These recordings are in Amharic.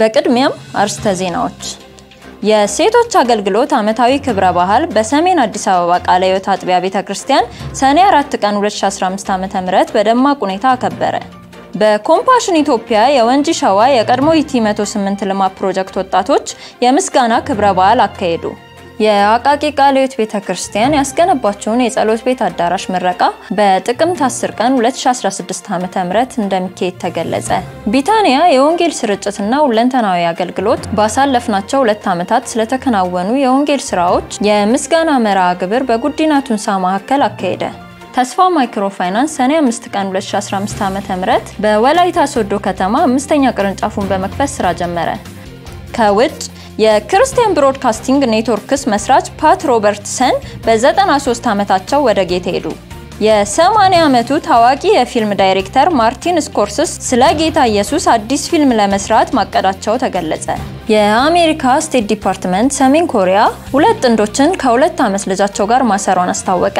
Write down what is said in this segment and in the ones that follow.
በቅድሚያም አርስተ ዜናዎች የሴቶች አገልግሎት ዓመታዊ ክብረ በዓል በሰሜን አዲስ አበባ ቃለ ሕይወት አጥቢያ ቤተ ክርስቲያን ሰኔ 4 ቀን 2015 ዓ.ም በደማቅ ሁኔታ አከበረ። በኮምፓሽን ኢትዮጵያ የወንጂ ሸዋ የቀድሞ ኢቲ 108 ልማት ፕሮጀክት ወጣቶች የምስጋና ክብረ በዓል አካሄዱ። የአቃቂ ቃለ ሕይወት ቤተ ክርስቲያን ያስገነባቸውን የጸሎት ቤት አዳራሽ ምረቃ በጥቅምት 10 ቀን 2016 ዓ.ም እንደሚካሄድ ተገለጸ። ቢታንያ የወንጌል ስርጭትና ሁለንተናዊ አገልግሎት ባሳለፍናቸው ሁለት ዓመታት ስለተከናወኑ የወንጌል ስራዎች የምስጋና መርሃ ግብር በጉዲና ቱንሳ ማዕከል አካሄደ። ተስፋ ማይክሮ ፋይናንስ ሰኔ 5 ቀን 2015 ዓ.ም በወላይታ ሶዶ ከተማ አምስተኛ ቅርንጫፉን በመክፈት ስራ ጀመረ። ከውጭ የክርስቲያን ብሮድካስቲንግ ኔትወርክስ መስራች ፓት ሮበርትሰን በ93 ዓመታቸው ወደ ጌታ ሄዱ። የ80 ዓመቱ ታዋቂ የፊልም ዳይሬክተር ማርቲን ስኮርስስ ስለ ጌታ ኢየሱስ አዲስ ፊልም ለመስራት ማቀዳቸው ተገለጸ። የአሜሪካ ስቴት ዲፓርትመንት ሰሜን ኮሪያ ሁለት ጥንዶችን ከሁለት ዓመት ልጃቸው ጋር ማሰሯን አስታወቀ።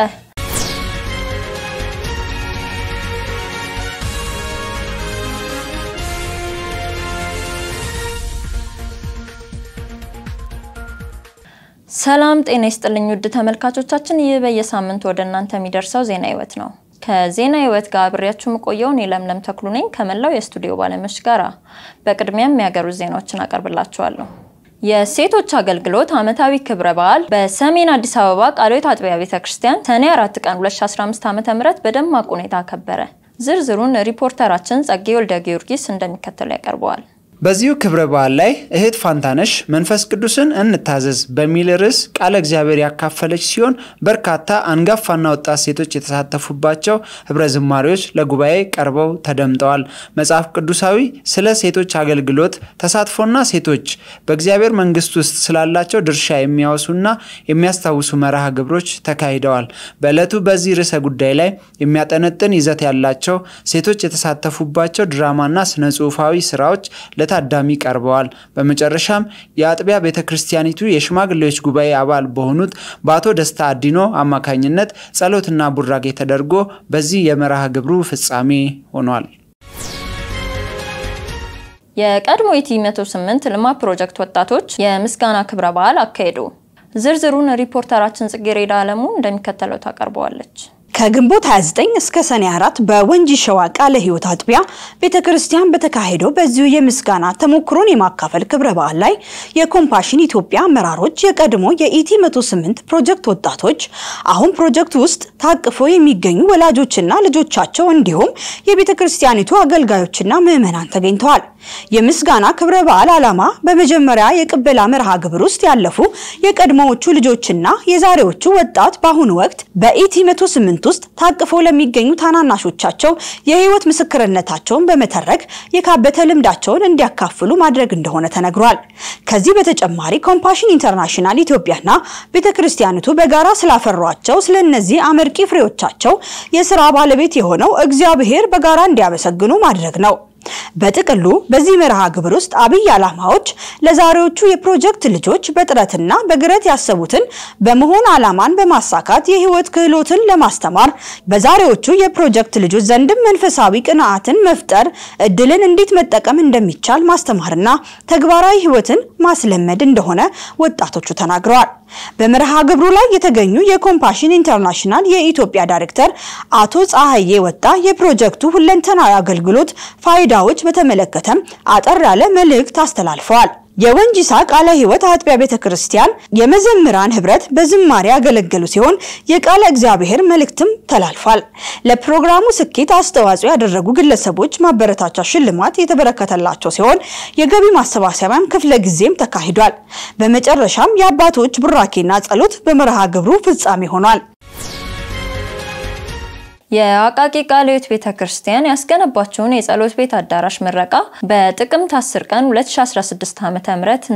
ሰላም ጤና ይስጥልኝ ውድ ተመልካቾቻችን፣ ይህ በየሳምንት ወደ እናንተ የሚደርሰው ዜና ህይወት ነው። ከዜና ህይወት ጋር አብሬያችሁ የምቆየው የለምለም ለምለም ተክሉ ነኝ ከመላው የስቱዲዮ ባለሙያዎች ጋር በቅድሚያም የሀገር ውስጥ ዜናዎችን አቀርብላችኋለሁ። የሴቶች አገልግሎት ዓመታዊ ክብረ በዓል በሰሜን አዲስ አበባ ቃልዮት አጥቢያ ቤተ ክርስቲያን ሰኔ 4 ቀን 2015 ም በደማቅ ሁኔታ አከበረ። ዝርዝሩን ሪፖርተራችን ጸጌ ወልደ ጊዮርጊስ እንደሚከተለው ያቀርበዋል። በዚሁ ክብረ በዓል ላይ እህት ፋንታነሽ መንፈስ ቅዱስን እንታዘዝ በሚል ርዕስ ቃለ እግዚአብሔር ያካፈለች ሲሆን በርካታ አንጋፋና ወጣት ሴቶች የተሳተፉባቸው ህብረ ዝማሪዎች ለጉባኤ ቀርበው ተደምጠዋል። መጽሐፍ ቅዱሳዊ ስለ ሴቶች አገልግሎት ተሳትፎና ሴቶች በእግዚአብሔር መንግስት ውስጥ ስላላቸው ድርሻ የሚያወሱና የሚያስታውሱ መርሃ ግብሮች ተካሂደዋል። በዕለቱ በዚህ ርዕሰ ጉዳይ ላይ የሚያጠነጥን ይዘት ያላቸው ሴቶች የተሳተፉባቸው ድራማና ስነ ጽሁፋዊ ስራዎች ለታዳሚ ቀርበዋል። በመጨረሻም የአጥቢያ ቤተ ክርስቲያኒቱ የሽማግሌዎች ጉባኤ አባል በሆኑት በአቶ ደስታ አዲኖ አማካኝነት ጸሎትና ቡራጌ ተደርጎ በዚህ የመርሃ ግብሩ ፍጻሜ ሆኗል። የቀድሞ ኢቲ 108 ልማት ፕሮጀክት ወጣቶች የምስጋና ክብረ በዓል አካሄዱ። ዝርዝሩን ሪፖርተራችን ጽጌሬዳ አለሙ እንደሚከተለው ታቀርበዋለች። ከግንቦት 29 እስከ ሰኔ 4 በወንጂ ሸዋ ቃለ ሕይወት አጥቢያ ቤተ ክርስቲያን በተካሄደው በዚሁ የምስጋና ተሞክሮን የማካፈል ክብረ በዓል ላይ የኮምፓሽን ኢትዮጵያ አመራሮች፣ የቀድሞ የኢቲ 108 ፕሮጀክት ወጣቶች፣ አሁን ፕሮጀክት ውስጥ ታቅፎ የሚገኙ ወላጆችና ልጆቻቸው እንዲሁም የቤተ ክርስቲያኒቱ አገልጋዮችና ምዕመናን ተገኝተዋል። የምስጋና ክብረ በዓል ዓላማ በመጀመሪያ የቅበላ መርሃ ግብር ውስጥ ያለፉ የቀድሞዎቹ ልጆችና የዛሬዎቹ ወጣት በአሁኑ ወቅት በኢቲ 108 ውስጥ ታቅፈው ለሚገኙ ታናናሾቻቸው የህይወት ምስክርነታቸውን በመተረክ የካበተ ልምዳቸውን እንዲያካፍሉ ማድረግ እንደሆነ ተነግሯል። ከዚህ በተጨማሪ ኮምፓሽን ኢንተርናሽናል ኢትዮጵያና ቤተክርስቲያኑቱ በጋራ ስላፈሯቸው ስለነዚህ አመርቂ ፍሬዎቻቸው የስራ ባለቤት የሆነው እግዚአብሔር በጋራ እንዲያመሰግኑ ማድረግ ነው። በጥቅሉ በዚህ መርሃ ግብር ውስጥ አብይ ዓላማዎች ለዛሬዎቹ የፕሮጀክት ልጆች በጥረትና በግረት ያሰቡትን በመሆን ዓላማን በማሳካት የህይወት ክህሎትን ለማስተማር በዛሬዎቹ የፕሮጀክት ልጆች ዘንድም መንፈሳዊ ቅንዓትን መፍጠር፣ እድልን እንዴት መጠቀም እንደሚቻል ማስተማርና ተግባራዊ ህይወትን ማስለመድ እንደሆነ ወጣቶቹ ተናግረዋል። በመርሃ ግብሩ ላይ የተገኙ የኮምፓሽን ኢንተርናሽናል የኢትዮጵያ ዳይሬክተር አቶ ፀሐዬ ወጣ የፕሮጀክቱ ሁለንተናዊ አገልግሎት ፋይዳ ጉዳዮች በተመለከተም አጠር ያለ መልእክት አስተላልፈዋል። የወንጂሳ ቃለ ሕይወት አጥቢያ ቤተ ክርስቲያን የመዘምራን ህብረት በዝማሬ ያገለገሉ ሲሆን የቃለ እግዚአብሔር መልእክትም ተላልፏል። ለፕሮግራሙ ስኬት አስተዋጽኦ ያደረጉ ግለሰቦች ማበረታቻ ሽልማት የተበረከተላቸው ሲሆን የገቢ ማሰባሰቢያም ክፍለ ጊዜም ተካሂዷል። በመጨረሻም የአባቶች ቡራኬና ጸሎት በመርሃ ግብሩ ፍጻሜ ሆኗል። የአቃቂ ቃልዮት ቤተ ክርስቲያን ያስገነባቸውን የጸሎት ቤት አዳራሽ ምረቃ በጥቅምት 10 ቀን 2016 ዓ.ም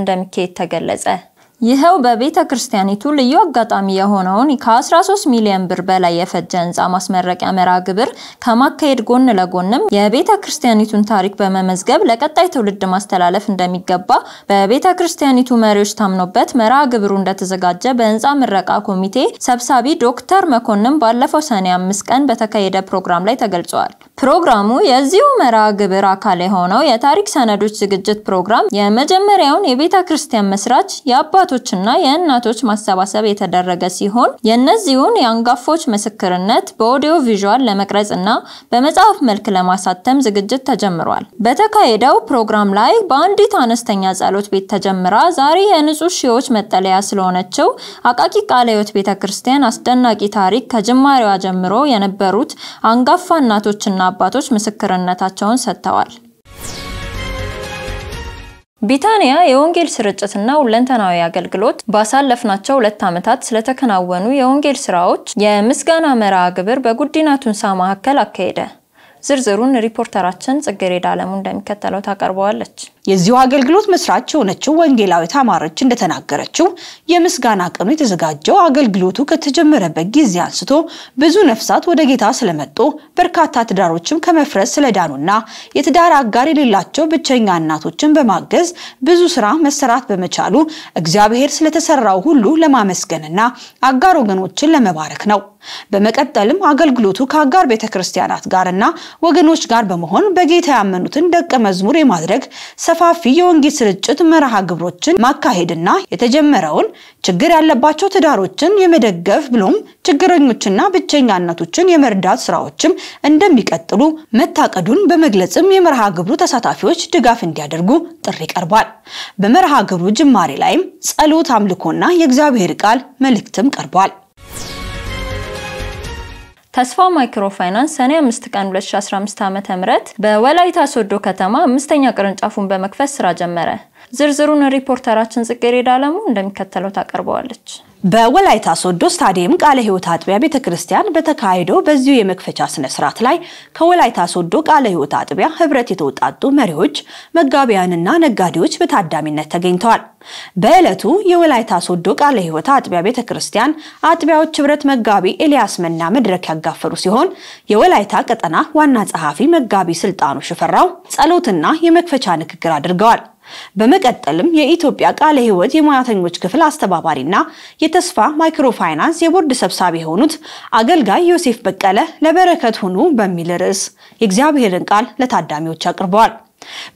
እንደሚካሄድ ተገለጸ። ይኸው በቤተ ክርስቲያኒቱ ልዩ አጋጣሚ የሆነውን ከ13 ሚሊዮን ብር በላይ የፈጀ ህንፃ ማስመረቂያ መርሃ ግብር ከማካሄድ ጎን ለጎንም የቤተ ክርስቲያኒቱን ታሪክ በመመዝገብ ለቀጣይ ትውልድ ማስተላለፍ እንደሚገባ በቤተ ክርስቲያኒቱ መሪዎች ታምኖበት መርሃ ግብሩ እንደተዘጋጀ በህንፃ ምረቃ ኮሚቴ ሰብሳቢ ዶክተር መኮንን ባለፈው ሰኔ አምስት ቀን በተካሄደ ፕሮግራም ላይ ተገልጿል። ፕሮግራሙ የዚሁ መርሃ ግብር አካል የሆነው የታሪክ ሰነዶች ዝግጅት ፕሮግራም የመጀመሪያውን የቤተ ክርስቲያን መስራች የአባ የአባቶችና የእናቶች ማሰባሰብ የተደረገ ሲሆን የእነዚሁን የአንጋፎች ምስክርነት በኦዲዮ ቪዥዋል ለመቅረጽ እና በመጽሐፍ መልክ ለማሳተም ዝግጅት ተጀምሯል። በተካሄደው ፕሮግራም ላይ በአንዲት አነስተኛ ጸሎት ቤት ተጀምራ ዛሬ የንጹህ ሺዎች መጠለያ ስለሆነችው አቃቂ ቃለ ሕይወት ቤተ ክርስቲያን አስደናቂ ታሪክ ከጅማሬዋ ጀምሮ የነበሩት አንጋፋ እናቶችና አባቶች ምስክርነታቸውን ሰጥተዋል። ቢታንያ የወንጌል ስርጭትና ሁለንተናዊ አገልግሎት ባሳለፍናቸው ሁለት ዓመታት ስለተከናወኑ የወንጌል ስራዎች የምስጋና መርሃ ግብር በጉዲና ቱንሳ ማዕከል አካሄደ። ዝርዝሩን ሪፖርተራችን ጽጌሬዳ አለሙ እንደሚከተለው ታቀርበዋለች። የዚሁ አገልግሎት መስራች የሆነችው ወንጌላዊት አማረች እንደተናገረችው የምስጋና ቀኑ የተዘጋጀው አገልግሎቱ ከተጀመረበት ጊዜ አንስቶ ብዙ ነፍሳት ወደ ጌታ ስለመጡ በርካታ ትዳሮችም ከመፍረስ ስለዳኑና የትዳር አጋር የሌላቸው ብቸኛ እናቶችን በማገዝ ብዙ ስራ መሰራት በመቻሉ እግዚአብሔር ስለተሰራው ሁሉ ለማመስገንና አጋር ወገኖችን ለመባረክ ነው። በመቀጠልም አገልግሎቱ ከአጋር ቤተ ክርስቲያናት ጋርና ወገኖች ጋር በመሆን በጌታ ያመኑትን ደቀ መዝሙር የማድረግ ሰፋ ሰፋፊ የወንጌል ስርጭት መርሃ ግብሮችን ማካሄድና የተጀመረውን ችግር ያለባቸው ትዳሮችን የመደገፍ ብሎም ችግረኞችና ብቸኛነቶችን የመርዳት ስራዎችም እንደሚቀጥሉ መታቀዱን በመግለጽም የመርሃ ግብሩ ተሳታፊዎች ድጋፍ እንዲያደርጉ ጥሪ ቀርቧል። በመርሃ ግብሩ ጅማሬ ላይም ጸሎት፣ አምልኮና የእግዚአብሔር ቃል መልእክትም ቀርቧል። ተስፋ ማይክሮ ፋይናንስ ሰኔ 5 ቀን 2015 ዓ.ም በወላይታ ሶዶ ከተማ አምስተኛ ቅርንጫፉን በመክፈት ስራ ጀመረ። ዝርዝሩን ሪፖርተራችን ጽጌሬዳ አለሙ እንደሚከተለው ታቀርበዋለች። በወላይታ ሶዶ ስታዲየም ቃለ ሕይወት አጥቢያ ቤተ ክርስቲያን በተካሄደው በዚሁ የመክፈቻ ስነ ስርዓት ላይ ከወላይታ ሶዶ ቃለ ሕይወት አጥቢያ ህብረት የተውጣጡ መሪዎች፣ መጋቢያንና ነጋዴዎች በታዳሚነት ተገኝተዋል። በዕለቱ የወላይታ ሶዶ ቃለ ሕይወት አጥቢያ ቤተ ክርስቲያን አጥቢያዎች ህብረት መጋቢ ኤልያስ መና መድረክ ያጋፈሩ ሲሆን የወላይታ ቀጠና ዋና ጸሐፊ መጋቢ ስልጣኑ ሽፈራው ጸሎትና የመክፈቻ ንግግር አድርገዋል። በመቀጠልም የኢትዮጵያ ቃለ ሕይወት የሙያተኞች ክፍል አስተባባሪና የተስፋ ማይክሮፋይናንስ የቦርድ ሰብሳቢ የሆኑት አገልጋይ ዮሴፍ በቀለ ለበረከት ሁኑ በሚል ርዕስ የእግዚአብሔርን ቃል ለታዳሚዎች አቅርበዋል።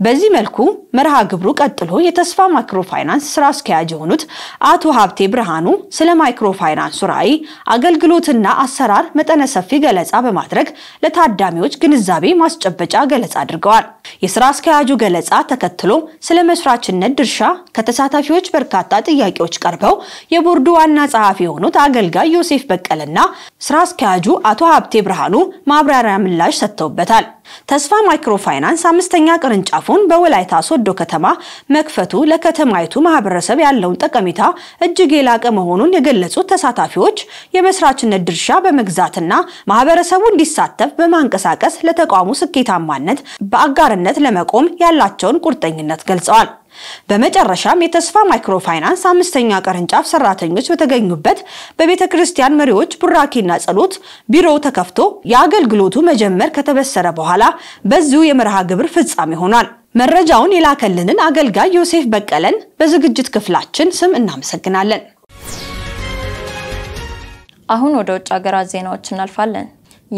በዚህ መልኩ መርሃ ግብሩ ቀጥሎ የተስፋ ማይክሮ ፋይናንስ ስራ አስኪያጅ የሆኑት አቶ ሀብቴ ብርሃኑ ስለ ማይክሮ ፋይናንሱ ራዕይ፣ አገልግሎትና አሰራር መጠነ ሰፊ ገለጻ በማድረግ ለታዳሚዎች ግንዛቤ ማስጨበጫ ገለጻ አድርገዋል። የስራ አስኪያጁ ገለጻ ተከትሎ ስለ መስራችነት ድርሻ ከተሳታፊዎች በርካታ ጥያቄዎች ቀርበው የቦርዱ ዋና ጸሐፊ የሆኑት አገልጋይ ዮሴፍ በቀለና ስራ አስኪያጁ አቶ ሀብቴ ብርሃኑ ማብራሪያ ምላሽ ሰጥተውበታል። ተስፋ ማይክሮ ፋይናንስ አምስተኛ ቅር ቅርንጫፉን በወላይታ ሶዶ ከተማ መክፈቱ ለከተማይቱ ማህበረሰብ ያለውን ጠቀሜታ እጅግ የላቀ መሆኑን የገለጹት ተሳታፊዎች የመስራችነት ድርሻ በመግዛትና ማህበረሰቡ እንዲሳተፍ በማንቀሳቀስ ለተቋሙ ስኬታማነት በአጋርነት ለመቆም ያላቸውን ቁርጠኝነት ገልጸዋል። በመጨረሻም የተስፋ ማይክሮፋይናንስ አምስተኛ ቅርንጫፍ ሰራተኞች በተገኙበት በቤተ ክርስቲያን መሪዎች ቡራኪና ጸሎት ቢሮው ተከፍቶ የአገልግሎቱ መጀመር ከተበሰረ በኋላ በዚሁ የመርሃ ግብር ፍጻሜ ሆኗል። መረጃውን የላከልንን አገልጋይ ዮሴፍ በቀለን በዝግጅት ክፍላችን ስም እናመሰግናለን። አሁን ወደ ውጭ ሀገራት ዜናዎች እናልፋለን።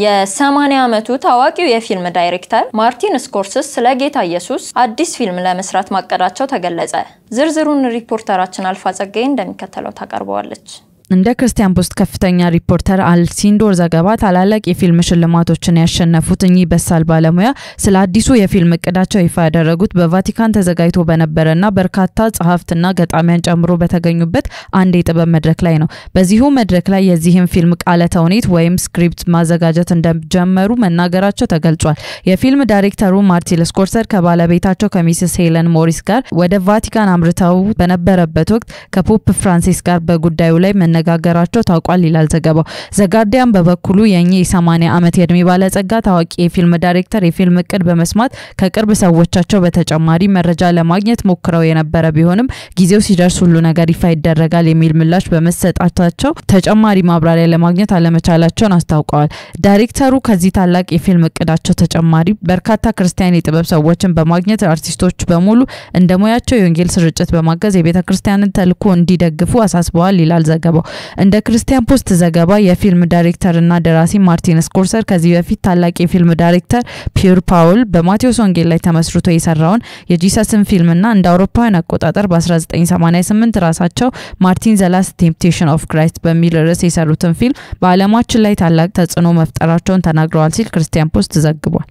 የ80 ዓመቱ ታዋቂው የፊልም ዳይሬክተር ማርቲን ስኮርስስ ስለ ጌታ ኢየሱስ አዲስ ፊልም ለመስራት ማቀዳቸው ተገለጸ። ዝርዝሩን ሪፖርተራችን አልፋ ጸጋዬ እንደሚከተለው ታቀርበዋለች። እንደ ክርስቲያን ፖስት ከፍተኛ ሪፖርተር አልሲንዶር ዘገባ ታላላቅ የፊልም ሽልማቶችን ያሸነፉት እኚህ በሳል ባለሙያ ስለ አዲሱ የፊልም እቅዳቸው ይፋ ያደረጉት በቫቲካን ተዘጋጅቶ በነበረና በርካታ ጸሐፍትና ገጣሚያን ጨምሮ በተገኙበት አንድ የጥበብ መድረክ ላይ ነው። በዚሁ መድረክ ላይ የዚህም ፊልም ቃለ ተውኔት ወይም ስክሪፕት ማዘጋጀት እንደጀመሩ መናገራቸው ተገልጿል። የፊልም ዳይሬክተሩ ማርቲን ስኮርሰር ከባለቤታቸው ከሚስስ ሄለን ሞሪስ ጋር ወደ ቫቲካን አምርተው በነበረበት ወቅት ከፖፕ ፍራንሲስ ጋር በጉዳዩ ላይ ማነጋገራቸው ታውቋል ይላል ዘገባው። ዘጋርዲያን በበኩሉ የእኚህ የ80 ዓመት የእድሜ ባለጸጋ ታዋቂ የፊልም ዳይሬክተር የፊልም እቅድ በመስማት ከቅርብ ሰዎቻቸው በተጨማሪ መረጃ ለማግኘት ሞክረው የነበረ ቢሆንም ጊዜው ሲደርስ ሁሉ ነገር ይፋ ይደረጋል የሚል ምላሽ በመሰጣታቸው ተጨማሪ ማብራሪያ ለማግኘት አለመቻላቸውን አስታውቀዋል። ዳይሬክተሩ ከዚህ ታላቅ የፊልም እቅዳቸው ተጨማሪ በርካታ ክርስቲያን የጥበብ ሰዎችን በማግኘት አርቲስቶች በሙሉ እንደ ሙያቸው የወንጌል ስርጭት በማገዝ የቤተ ክርስቲያንን ተልዕኮ እንዲደግፉ አሳስበዋል ይላል ዘገባው። እንደ ክርስቲያን ፖስት ዘገባ የፊልም ዳይሬክተርና ደራሲ ማርቲን ስኮርሰር ከዚህ በፊት ታላቅ የፊልም ዳይሬክተር ፒር ፓውል በማቴዎስ ወንጌል ላይ ተመስርቶ የሰራውን የጂሰስን ፊልምና እንደ አውሮፓውያን አቆጣጠር በ1988 ራሳቸው ማርቲን ዘላስ ቴምፕቴሽን ኦፍ ክራይስት በሚል ርዕስ የሰሩትን ፊልም በዓለማችን ላይ ታላቅ ተጽዕኖ መፍጠራቸውን ተናግረዋል ሲል ክርስቲያን ፖስት ዘግቧል።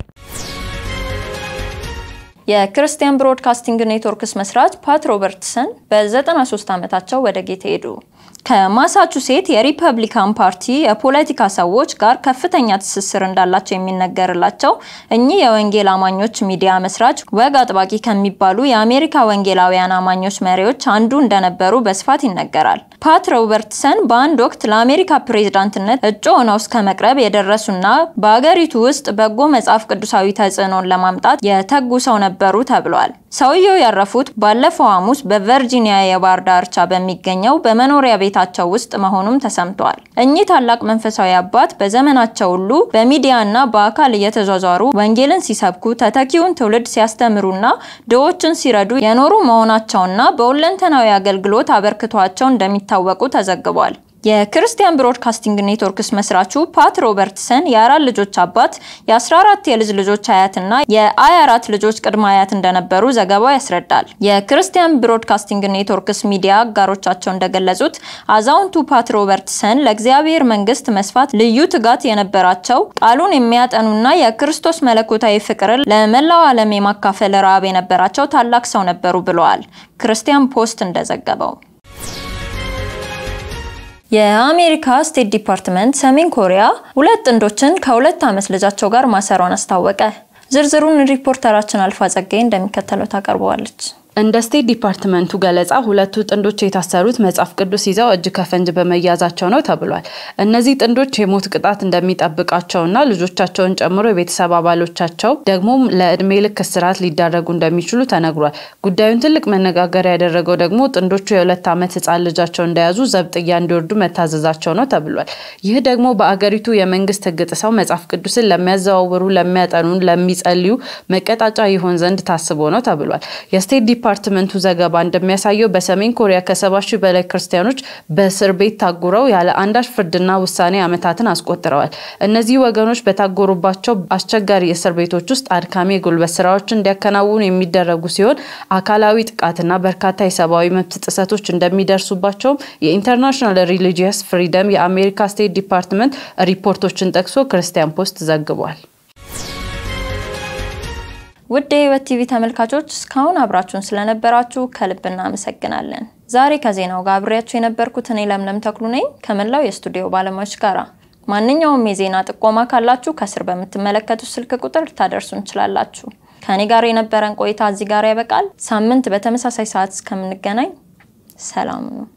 የክርስቲያን ብሮድካስቲንግ ኔትወርክስ መስራች ፓት ሮበርትሰን በ93 ዓመታቸው ወደ ጌታ ሄዱ። ከማሳቹሴት የሪፐብሊካን ፓርቲ የፖለቲካ ሰዎች ጋር ከፍተኛ ትስስር እንዳላቸው የሚነገርላቸው እኚህ የወንጌል አማኞች ሚዲያ መስራች ወግ አጥባቂ ከሚባሉ የአሜሪካ ወንጌላውያን አማኞች መሪዎች አንዱ እንደነበሩ በስፋት ይነገራል። ፓት ሮበርትሰን በአንድ ወቅት ለአሜሪካ ፕሬዝዳንትነት እጩ ሆነው እስከ መቅረብ የደረሱና በአገሪቱ ውስጥ በጎ መጽሐፍ ቅዱሳዊ ተጽዕኖን ለማምጣት የተጉ ሰው ነበሩ ተብሏል። ሰውየው ያረፉት ባለፈው ሐሙስ በቨርጂኒያ የባህር ዳርቻ በሚገኘው በመኖሪያ ቤታቸው ውስጥ መሆኑም ተሰምቷል። እኚህ ታላቅ መንፈሳዊ አባት በዘመናቸው ሁሉ በሚዲያና በአካል እየተዟዟሩ ወንጌልን ሲሰብኩ፣ ተተኪውን ትውልድ ሲያስተምሩና ድሆችን ሲረዱ የኖሩ መሆናቸውና በሁለንተናዊ አገልግሎት አበርክቷቸው እንደሚታወቁ ተዘግቧል። የክርስቲያን ብሮድካስቲንግ ኔትወርክስ መስራቹ ፓት ሮበርትሰን የአራት ልጆች አባት የ14 የልጅ ልጆች አያትና የ24 ልጆች ቅድመ አያት እንደነበሩ ዘገባው ያስረዳል። የክርስቲያን ብሮድካስቲንግ ኔትወርክስ ሚዲያ አጋሮቻቸው እንደገለጹት አዛውንቱ ፓት ሮበርትሰን ለእግዚአብሔር መንግስት መስፋት ልዩ ትጋት የነበራቸው ቃሉን የሚያጠኑና የክርስቶስ መለኮታዊ ፍቅርን ለመላው ዓለም የማካፈል ረሃብ የነበራቸው ታላቅ ሰው ነበሩ ብለዋል። ክርስቲያን ፖስት እንደዘገበው የአሜሪካ ስቴት ዲፓርትመንት ሰሜን ኮሪያ ሁለት ጥንዶችን ከሁለት ዓመት ልጃቸው ጋር ማሰሯን አስታወቀ። ዝርዝሩን ሪፖርተራችን አልፋ ጸጋዬ እንደሚከተለው ታቀርበዋለች። እንደ ስቴት ዲፓርትመንቱ ገለጻ ሁለቱ ጥንዶች የታሰሩት መጽሐፍ ቅዱስ ይዘው እጅ ከፈንጅ በመያዛቸው ነው ተብሏል። እነዚህ ጥንዶች የሞት ቅጣት እንደሚጠብቃቸውና ልጆቻቸውን ጨምሮ የቤተሰብ አባሎቻቸው ደግሞ ለእድሜ ልክ እስራት ሊዳረጉ እንደሚችሉ ተነግሯል። ጉዳዩን ትልቅ መነጋገሪያ ያደረገው ደግሞ ጥንዶቹ የሁለት ዓመት ህፃን ልጃቸው እንደያዙ ዘብጥያ እንዲወርዱ መታዘዛቸው ነው ተብሏል። ይህ ደግሞ በአገሪቱ የመንግስት ህግ ጥሰው መጽሐፍ ቅዱስን ለሚያዘዋውሩ፣ ለሚያጠኑ፣ ለሚጸልዩ መቀጣጫ ይሆን ዘንድ ታስቦ ነው ተብሏል። የስቴት ዲፓርትመንቱ ዘገባ እንደሚያሳየው በሰሜን ኮሪያ ከሰባ ሺህ በላይ ክርስቲያኖች በእስር ቤት ታጉረው ያለ አንዳች ፍርድና ውሳኔ ዓመታትን አስቆጥረዋል። እነዚህ ወገኖች በታጎሩባቸው አስቸጋሪ እስር ቤቶች ውስጥ አድካሚ የጉልበት ስራዎችን እንዲያከናውኑ የሚደረጉ ሲሆን አካላዊ ጥቃትና በርካታ የሰብአዊ መብት ጥሰቶች እንደሚደርሱባቸውም የኢንተርናሽናል ሪሊጂየስ ፍሪደም የአሜሪካ ስቴት ዲፓርትመንት ሪፖርቶችን ጠቅሶ ክርስቲያን ፖስት ዘግቧል። ውድ የህይወት ቲቪ ተመልካቾች እስካሁን አብራችሁን ስለነበራችሁ ከልብ እናመሰግናለን። ዛሬ ከዜናው ጋር አብሬያችሁ የነበርኩት እኔ ለምለም ተክሉ ነኝ ከመላው የስቱዲዮ ባለሙያዎች ጋር ማንኛውም የዜና ጥቆማ ካላችሁ ከስር በምትመለከቱት ስልክ ቁጥር ልታደርሱ እንችላላችሁ። ከእኔ ጋር የነበረን ቆይታ እዚህ ጋር ያበቃል። ሳምንት በተመሳሳይ ሰዓት እስከምንገናኝ ሰላም ነው።